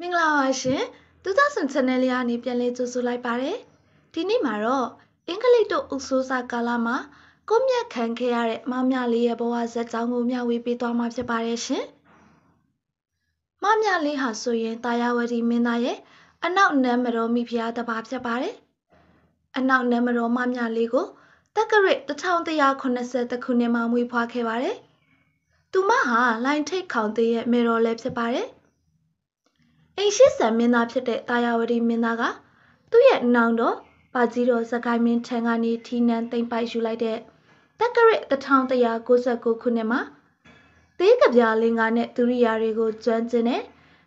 မင်္ဂလာပါရှင်သူသားစွန် channel လေးကနေပြန်လည်ကြိုဆိုလိုက်ပါတယ်ဒီနေ့မှာတော့အင်္ဂလိပ်တို့ဥဆိုးစာကာလမှာကိုမြတ်ခံခဲ့ရတဲ့မမလေးရဲ့ဘဝဇာတ်ကြောင်းကိုမျှဝေပေးသွားမှာဖြစ်ပါတယ်ရှင်မမလေးဟာဆိုရင်တာယာဝတီမင်းသားရဲ့အနောက်နမ်မတော်မိဖုရားတပါဖြစ်ပါတယ်အနောက်နမ်မတော်မမလေးကိုတက္ကရာ1180ခုနှစ်မှာမွေးဖွားခဲ့ပါတယ်သူမဟာလိုင်ထိတ်ခေါင်သေးရဲ့မေတော်လည်းဖြစ်ပါတယ်အိမ်ရှိဆံမင်းသားဖြစ်တဲ့တာယာဝတီမင်းသားကသူ့ရဲ့နောင်တော်ပါကြီးတော်စကိုင်းမင်းထံကနေထီနန်းသိမ့်ပိုက်ယူလိုက်တဲ့တက္ကရ1199ခုနှစ်မှာသေးကဗျာလင်္ကာနဲ့သူရိယာတွေကိုကျွမ်းကျင်တဲ့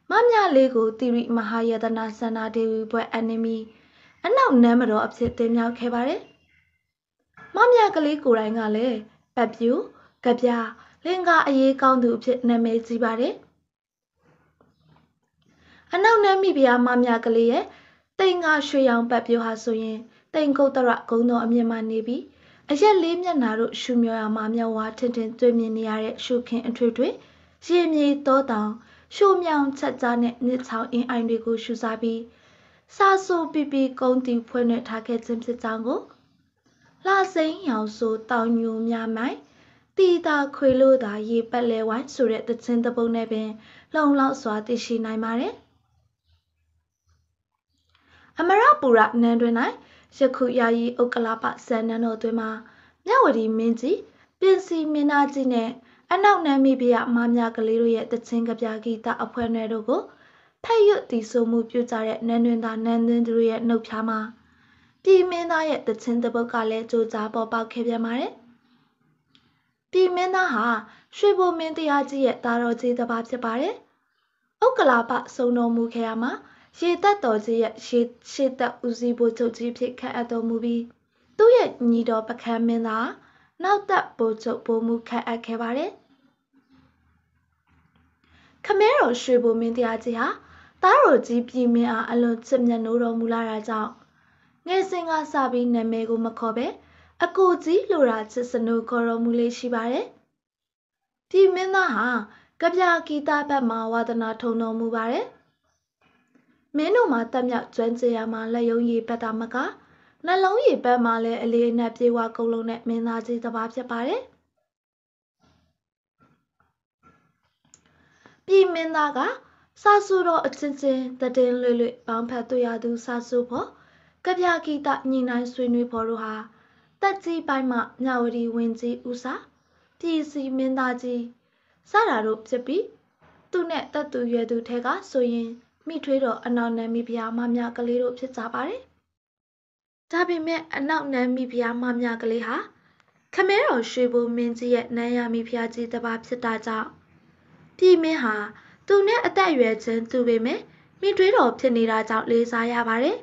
မမြလေးကိုတိရိမဟာယတနာစန္ဒာဒေဝီဘွဲ့အနမီအနောက်နမ်းမတော်အဖြစ်တင်မြှောက်ခဲ့ပါတယ်။မမြကလေးကိုယ်တိုင်ကလည်းပပြူကဗျာလင်္ကာအရေးကောင်းသူအဖြစ်နာမည်ကြီးပါတယ်။အနောက်နမ်းမိဖုရားမမြကလေးရဲ့တိမ်ငါရွှေရောင်ပတ်ပြိုဟာဆိုရင်တိမ်ကုတ်တရဂုံတော်အမြင်မှနေပြီးအရက်လေးမျက်နာတို့ရှုမျောရမှာမျက်ဝါးထင်ထင်တွေ့မြင်နေရတဲ့ရှုခင်အထွေထွေရေမြေတောတောင်ရှုမြောင်ချက်ကြားနဲ့မြစ်ချောင်းအင်းအိုင်တွေကို ရှုစားပြီးစာဆိုပီပီကုန်းတီဖွင့်ရထားခဲ့ခြင်းဖြစ်ကြောင်းကိုလှစိန်ရောင်ဆိုတောင်ညိုများမိုင်တီတာခွေလို့သာရေပက်လဲဝိုင်းဆိုတဲ့သချင်းတပုတ်နဲ့ပင်လုံလောက်စွာသိရှိနိုင်ပါတယ်။အမရပူရနန်းတွင်၌ယခုယာယီဥက္ကလာပဇန်နန်းတော်တွင်မှမြဝတီမင်းကြီးပြင်စီမင်းသားကြီးနှင့်အနောက်နမ်းမိဖုရားမမကလေးတို့ရဲ့တခြင်းကပြာဂီတအဖွဲ့နယ်တို့ကိုဖက်ရွတ်တီဆိုမှုပြုကြတဲ့နန်းတွင်သာနန်းတွင်တို့ရဲ့နှုတ်ဖြားမှာပြည်မင်းသားရဲ့တခြင်းတပုတ်ကလည်းကြိုကြားပေါ်ပေါက်ခဲ့ပြန်ပါတယ်။ပြည်မင်းသားဟာရွှေဘုံမင်းတရားကြီးရဲ့တာတော်ကြီးတစ်ပါးဖြစ်ပါတယ်။ဥက္ကလာပစုံတော်မူခဲ့ရမှာရှေသက်တော်ကြီးရဲ့ရှေရှေသက်ဦးစီးဘိုးချုပ်ကြီးဖြစ်ခန့်အပ်တော်မူပြီးသူ့ရဲ့ညီတော်ပခန်းမင်းသားနောက်သက်ဘိုးချုပ်ဘိုးမူခန့်အပ်ခဲ့ပါတယ်။ခမဲတော်ရွှေဘိုမင်းတရားကြီးဟာသားတော်ကြီးပြည်မင်းအားအလွန်ချစ်မြတ်နိုးတော်မူလာတာကြောင့်ငယ်စဉ်ကစပြီးနာမည်ကိုမခေါ်ပဲအကိုကြီးလိုရာချစ်စနိုးခေါ်တော်မူလေးရှိပါတယ်။ပြည်မင်းသားဟာကဗျာဂီတဘက်မှာဝါသနာထုံတော်မူပါတယ်။မင်းတို့မှာတက်မြောက်ကျွမ်းကျင်ရမှာလက်ယုံရည်ပတ်တာမကနှလုံးရည်ပတ်မှာလည်းအလေးအနက်ပြေဝကုန်လုံးနဲ့မင်းသားကြီးတစ်ပါးဖြစ်ပါတယ်ပြည်မင်းသားကစာစုတော်အချင်းချင်းတည်လွေ့လွေ့ပေါင်းဖက်တွေ့ရသူစာစုဖို့ကဗျာဂီတညီနိုင်ဆွေးနွေးဖို့တို့ဟာတက်ကြီးပိုင်းမှမြဝတီဝင်ကြီးဦးစာပြည်စီမင်းသားကြီးစတာတို့ဖြစ်ပြီးသူနဲ့တက်သူရွယ်သူထဲကဆိုရင်မိထွေးတော်အနောက်နန်းမီဘုရားမမြကလေးတို့ဖြစ်ကြပါတယ်။ဒါပေမဲ့အနောက်နန်းမီဘုရားမမြကလေးဟာခမဲတော်ရွှေဘုံမင်းကြီးရဲ့နန်းရမီဘုရားကြီးတစ်ပါးဖြစ်တာကြောင့်ပြည်မင်းဟာသူနဲ့အသက်အရွယ်ချင်းသူပေမဲ့မိထွေးတော်ဖြစ်နေတာကြောင့်လေးစားရပါတယ်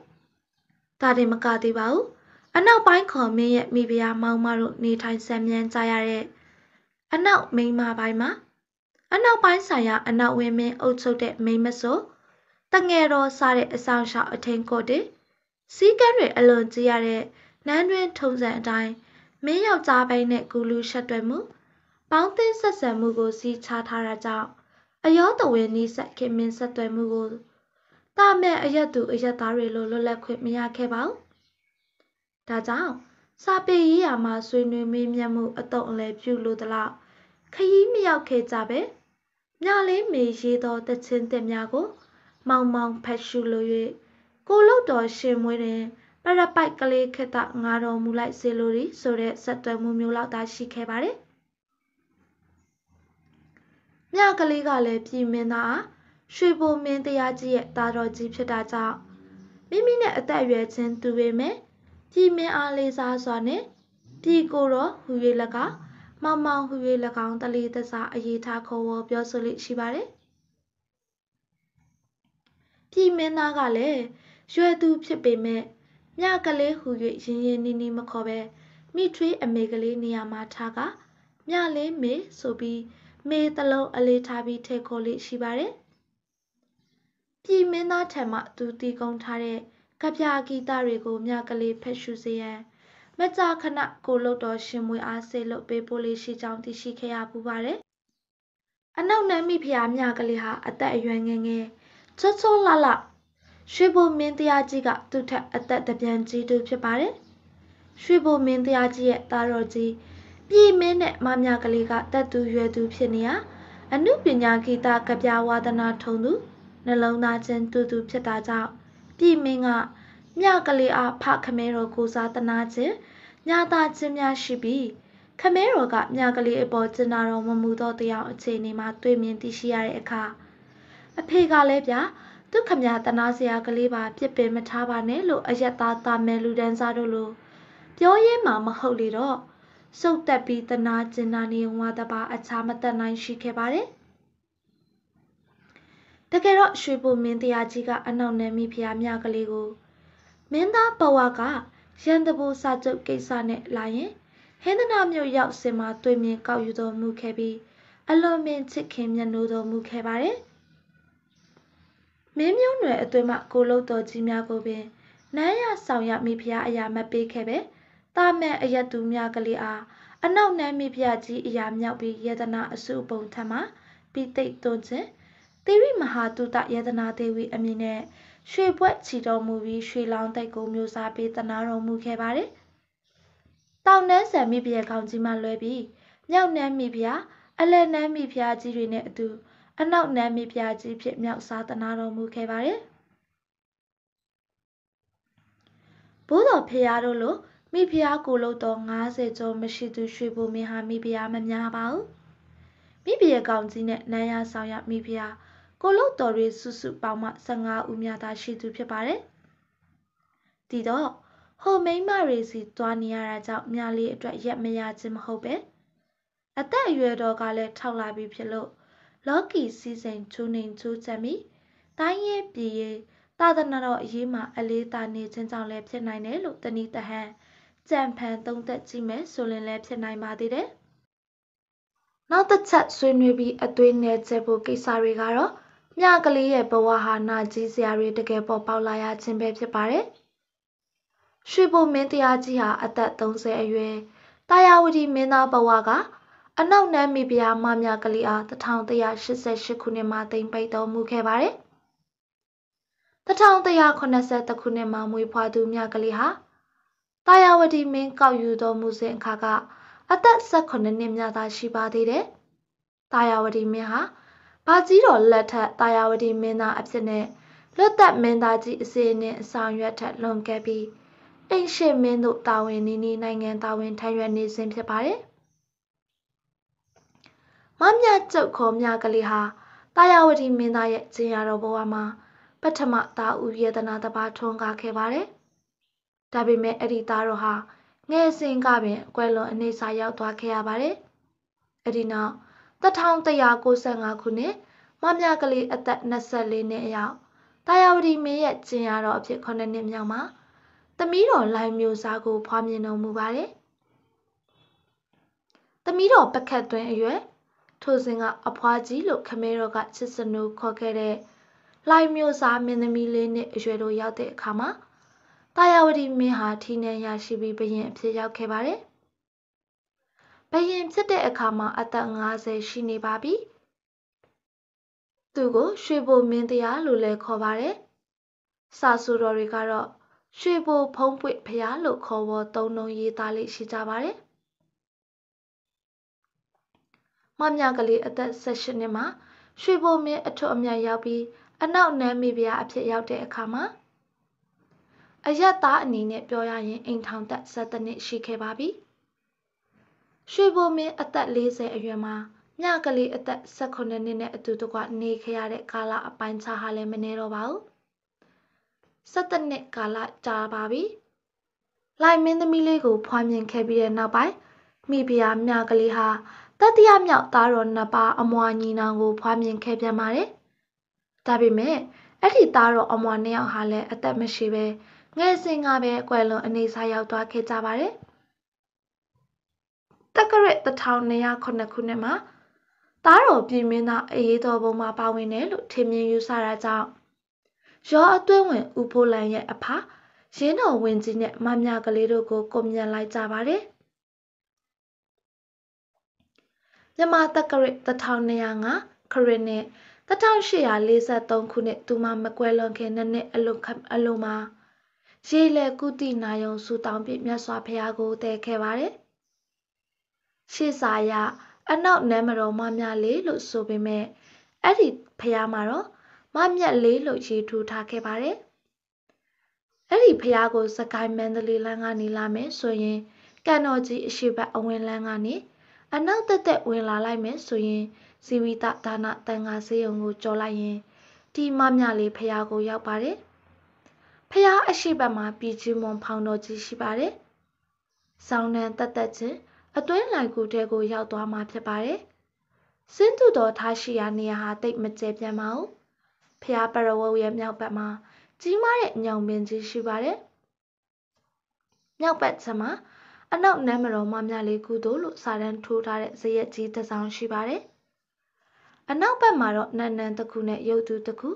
။ဒါတင်မကသေးပါဘူး။အနောက်ပိုင်းခေါ်မင်းရဲ့မိဖုရားမောင်မတို့နေထိုင်ဆံမြန်းကြရတဲ့အနောက်မိန်းမပိုင်းမှာအနောက်ပိုင်းဆိုင်ရာအနောက်ဝင်းမင်းအုပ်ချုပ်တဲ့မိန်းမဆိုတငယ်တော်စားတဲ့အဆောင်ရှောက်အထင်ကိုတင်စီးကန်းတွေအလွန်ကြည်ရတဲ့နန်းတွင်ထုံစံအတိုင်းမင်းယောက်ျားပိုင်းနဲ့ကူလူရှက်တွဲမှုပေါင်းသင်းဆက်ဆံမှုကိုစီးချထားတာကြောင့်အယောတဝင်နီးဆက်ခင်မင်းဆက်သွဲမှုကိုတာမဲ့အရက်သူအရက်သားတွေလိုလွတ်လပ်ခွင့်မရခဲ့ပါဘူး။ဒါကြောင့်စာပေရေးရာမှာဆွေးနွေးမေးမြန်းမှုအတုံအလဲပြုလို့တလောက်ခရီးမရောက်ခဲ့ကြပဲ။မြလေးမေရေးသောတခြင်းတင်များကိုမောင်မောင်ဖတ်ရှုလို၍ကိုလုတ်တော်ရှင်မွေးတွင်ပရပိုက်ကလေးခက်တာငါတော်မူလိုက်စေလိုသည်ဆိုတဲ့ဆက်သွယ်မှုမျိုးလောက်သာရှိခဲ့ပါတယ်။မြကလေးကလည်းပြည်မင်းသားရွှေဘုံမင်းတရားကြီးရဲ့တာတော်ကြီးဖြစ်တာကြောင့်မိမိနဲ့အသက်အရွယ်ချင်းတူပေမဲ့ပြည်မင်းအားလေးစားစွာနဲ့ပြည်ကိုတော်ဟူ၍၎င်းမောင်မောင်ဟူ၍၎င်းတလီတစားအရေးထားခေါ်ဝေါ်ပြောဆိုလိရှိပါတယ်မင်းသားကလည်းရွယ်သူဖြစ်ပေမဲ့မြကလေးဟူ၍ရင်းရင်းနှီးနှီးမခေါ်ပဲမိထွေးအမေကလေးနေရာမှာထားကမြလေးမေ ဆိုပြီးမေတလုံးအလေးထားပြီးထဲခေါ်လေးရှိပါတယ်။ပြည်မင်းသားထံမှ သူတီကုံထားတဲ့ကပြာဂီတတွေကိုမြကလေးဖက်ရှုစေရန် မကြာခဏကိုလုတ်တော်ရှင်မွေအားဆေးလုတ်ပေးပို့လေးရှိကြောင်းသိရှိခဲ့ရပူပါတယ်။အနောက်နမ်းမိဖုရားမြကလေးဟာအသက်အရွယ်ငယ်ငယ်ချောချောလှလှရွှေဘုံမင်းတရားကြီးကသူ့ထက်အသက်တပြန်ကြီးသူဖြစ်ပါတယ်။ရွှေဘုံမင်းတရားကြီးရဲ့သားတော်ကြီးပြည်မင်းနဲ့မမကလေးကတက်သူရွယ်သူဖြစ်နေရအမှုပညာဂီတကပြဝါဒနာထုံသူနှလုံးသားချင်းတူတူဖြစ်တာကြောင့်ပြည်မင်းကမြကလေးအားဖခမဲတော်ကိုစားတနာခြင်းညာတာခြင်းများရှိပြီးခမဲတော်ကမြကလေးအပေါ်ကျင်နာတော်မမူသောတရားအခြေအနေမှာတွေ့မြင်သိရှိရတဲ့အခါအဖေကလည်းဗျာသူခမရတနာစရာကလေးပါပြစ်ပင်မထားပါနဲ့လို့အယက်သားတာမဲလူတန်းစားတို့လိုပြောရင်းမှမဟုတ်လေတော့စုပ်တက်ပြီးတနာကျင်နာနေဝါတပါအခြားမတက်နိုင်ရှိခဲ့ပါတယ်တကယ်တော့ရွှေဘုံမင်းတရားကြီးကအနောက်နယ်မိဖုရားမြကလေးကို မင်းသားပဝါကရန်တဘူစာချုပ်ကိစ္စနဲ့လာရင်ဟင်းသနာမြို့ရောက်စင်မှာတွေ့မြင်ကောက်ယူတော်မူခဲ့ပြီး အလွန်ပင်ချစ်ခင်မြတ်နိုးတော်မူခဲ့ပါတယ်။မင်းမျိုးနွယ်အသွင်မှ ကိုလုတ်တော်ကြီးများကိုပင်နန်းရဆောင်ရမိဖုရားအရာမပေးခဲ့ပဲတာမန်အယက်သူများကလေးအားအနောက်နန်းမိဖုရားကြီးအရာမြောက်ပြီးယေဒနာအစုအပုံထမှာပိသိတ်သွင်းခြင်းသီရိမဟာတုတယေဒနာဒေဝီအမည်နဲ့ရွှေဘွက်ချီတော်မူပြီးရွှေလောင်းတိုက်ကိုမျိုးစားပေးတနာတော်မူခဲ့ပါတယ်။တောင်နန်းဆံမိဖုရားကောင်းကြီးမှလွဲပြီးမြောက်နန်းမိဖုရားအလယ်နန်းမိဖုရားကြီးတွေနဲ့အတူအနောက်နမ်းမိပြကြီးဖြင့်မြောက်စားသနာတော်မူခဲ့ပါတယ်။ဘိုးတော်ဖရာတို့လိုမိဖုရားကိုလို့တော့90ကျော်မရှိသူရွှေဘုံမင်းဟာမိဖုရားမများပါဘူးမိဖုရားကောင်ကြီးနဲ့နန်းရဆောင်ရမိဖုရားကိုလို့တော်တွေစုစုပေါင်းမှ15ဦးများသာရှိသူဖြစ်ပါတယ်ဒီတော့ဟိုမိမရေစီတွားနေရတာကြောင့်မြလေးအတွက်ရက်မရခြင်းမဟုတ်ပဲအသက်အရွယ်တော်ကလည်းထောက်လာပြီဖြစ်လို့လော်ကီစီစဉ်ချူနေချူချက်မိတိုင်းရဲ့ပြည်ရဲ့သာသနာတော်အရေးမှာအလေးသာနေခြင်းကြောင့်လည်းဖြစ်နိုင်တယ်လို့တနည်းတဟန်ကြံဖန်သုံးသက်ကြည့်မယ်ဆိုရင်လည်းဖြစ်နိုင်ပါသေးတယ်။နောက်တစ်ချက်ဆွေးနွေးပြီးအသွေးနယ်ချက်ဖို့ကိစ္စတွေကတော့မြကလေးရဲ့ဘဝဟာနာကြီးစရာတွေတကယ်ပေါ်ပေါက်လာရခြင်းပဲဖြစ်ပါတယ်။ရွှေဘုံမင်းတရားကြီးဟာအသက်30အရွယ်တာယာဝတီမင်းသားဘဝကအနောက်နန်းမိဖုရားမမြကလေးအား1188ခုနှစ်မှာသိမ်ပိတ်တော်မူခဲ့ပါတယ်။1180ခုနှစ်မှာမွေးဖွားသူမြကလေးဟာတာယာဝတီမင်းကောက်ယူတော်မူစဉ်အခါကအသက်18နှစ်မြသာရှိပါသေးတယ်။တာယာဝတီမင်းဟာဘာကြီးတော်လက်ထက်တာယာဝတီမင်းသားအဖြစ်နဲ့လွတ်သက်မင်းသားကြီးအစီအနဲ့အဆောင်ရွက်ထက်လွန်ခဲ့ပြီးအင်ရှင်မင်းတို့တာဝန်နီနီနိုင်ငံတာဝန်ထမ်းရွက်နေစဉ်ဖြစ်ပါတယ်။မမြကျုပ်ခေါ်မြကလေးဟာတာယာဝတီမင်းသားရဲ့ကျင်ရတော်ဘဝမှာ ပထမသားဥယေတနာတပါထွန်းကားခဲ့ပါတယ်။ဒါပေမဲ့အဲ့ဒီသားတော်ဟာငယ်စဉ်ကပင်ကွယ်လွန်အနေစာရောက်သွားခဲ့ရပါတယ်။အဲ့ဒီနောက်1195ခုနှစ်မမြကလေးအသက်24နှစ်အရောက်တာယာဝတီမင်းရဲ့ကျင်ရတော်အဖြစ်9နှစ်မြောက်မှာသမီးတော်လိုင်မျိုးစားကိုဖွားမြင်တော်မူပါတယ်။သမီးတော်ပကတ်သွင်းအရွယ်ထိုစဉ်ကအဖွားကြီးလို့ခမဲတော်ကချစ်စနိုးခေါ်ခဲ့တဲ့လှိုင်မျိုးစားမင်းသမီးလေးနဲ့အရွယ်တို့ရောက်တဲ့အခါမှာတာယာဝတီမင်းဟာထီနန်းရရှိပြီးဘရင်အဖြစ်ရောက်ခဲ့ပါတယ်။ဘရင်ဖြစ်တဲ့အခါမှာအသက်50ရှိနေပါပြီ။သူကိုရွှေဘိုမင်းတရားလို့လည်းခေါ်ပါတယ်။စာဆိုတော်တွေကတော့ရွှေဘိုဖုံးပွင့်ဖျားလို့ခေါ်ဝေါ်သုံးလုံးရေးသားလေးရှိကြပါတယ်။မမြကလေးအသက်18နှစ်မှာရွှေဘုံမင်းအထွတ်အမြတ်ရောက်ပြီးအနောက်နမ်းမိဖုရားအဖြစ်ရောက်တဲ့အခါမှာအယက်သားအနေနဲ့ပြောရရင်အိမ်ထောင်သက်7နှစ်ရှိခဲ့ပါပြီ။ရွှေဘုံမင်းအသက်40အရွယ်မှာမြကလေးအသက်18နှစ်နဲ့အတူတကွနေခဲ့ရတဲ့ကာလအပိုင်းခြားဟာလည်းမနည်းတော့ပါဘူး။7နှစ်ကာလကြာပါပြီ။လိုင်မင်းသမီးလေးကိုဖွားမြင်ခဲ့ပြီးတဲ့နောက်ပိုင်းမိဖုရားမြကလေးဟာတတိယမြောက်သားတော်နှစ်ပါးအမွာညီနောင်ကိုဖွားမြင်ခဲ့ပြန်ပါတယ်။ဒါပေမဲ့အဲ့ဒီသားတော်အမွာနှစ်ယောက်ဟာလည်းအသက်မရှိပဲငယ်စဉ်ကပဲကွယ်လွန်အနေစားရောက်သွားခဲ့ကြပါတယ်။တက္ကရက်1209ခုနှစ်မှာသားတော်ပြည်မင်းသားအေးတော်ဘုံမှာပါဝင်တယ်လို့ထင်မြင်ယူဆတာကြောင့်ရောအသွင်းဝင်ဥဖိုးလန်ရဲ့အဖရင်းတော်ဝင်ကြီးနဲ့မမြကလေးတို့ကိုကွန်မြတ်လိုက်ကြပါတယ်။မြန်မာတက္ကရာ1205ခရစ်နဲ့1843ခုနှစ်သူမမကွဲလွန်ခင်နှစ်နှစ်အလွန်အလွန်မှာရေလေကုတိနာယုံစူတောင်းပြမြတ်စွာဘုရားကိုတည်ခဲ့ပါတယ်။ရှေ့စာရအနောက်နမ်းမတော်မမြလေးလို့ဆိုပေမဲ့အဲ့ဒီဘုရားမှာတော့မမြလေးလို့ရေးထူထားခဲ့ပါတယ်။အဲ့ဒီဘုရားကိုစကိုင်းမန္တလေးလမ်းကနေလာမယ်ဆိုရင်ကန်တော်ကြီးအရှိတ်အဝင်လမ်းကနေအနောက်တက်တက်ဝင်လာလိုက်မယ်ဆိုရင်ဇီဝိတဒါနတန်ခါစေယုံကိုကြော်လိုက်ရင်ဒီမမြလေးဖရာကိုရောက်ပါတယ်ဖရာအရှိတ်မှာပြည်ချင်းမွန်ဖောင်တော်ကြီးရှိပါတယ်ဆောင်းနှံတက်တက်ချင်းအတွင်းလိုက်ကူတဲကိုရောက်သွားမှာဖြစ်ပါတယ်စင်းသူတော်ထားရှိရာနေရာဟာတိတ်မကျဲပြန်ပါဘူးဖရာပရဝုတ်ရဲ့မြောက်ဘက်မှာ ကြီးမားတဲ့ညောင်ပင်ကြီးရှိပါတယ်မြောက်ဘက်ချက်မှာအနောက်နမ်းမတော်မများလေးကုသိုလ်လို့စာတန်းထိုးထားတဲ့ဇရက်ကြီးတစ်စောင်ရှိပါတယ်။အနောက်ဘက်မှာတော့နန်နန်တခုနဲ့ရုပ်သူတခု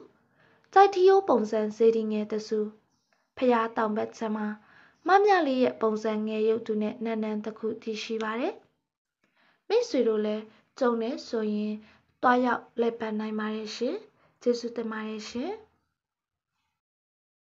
စိုက်ထီယိုးပုံစံဇေဒီငယ်တစုဖျားတောင်ဘက်ချမ်းမှာမမြလေးရဲ့ပုံစံငယ်ရုပ်သူနဲ့နန်နန်တခုတည်ရှိပါတယ်။မိဆွေတို့လည်းကြုံနေဆိုရင်တွားရောက်လက်ပတ်နိုင်ပါတယ်ရှင်။ကျေးဇူးတင်ပါတယ်ရှင်။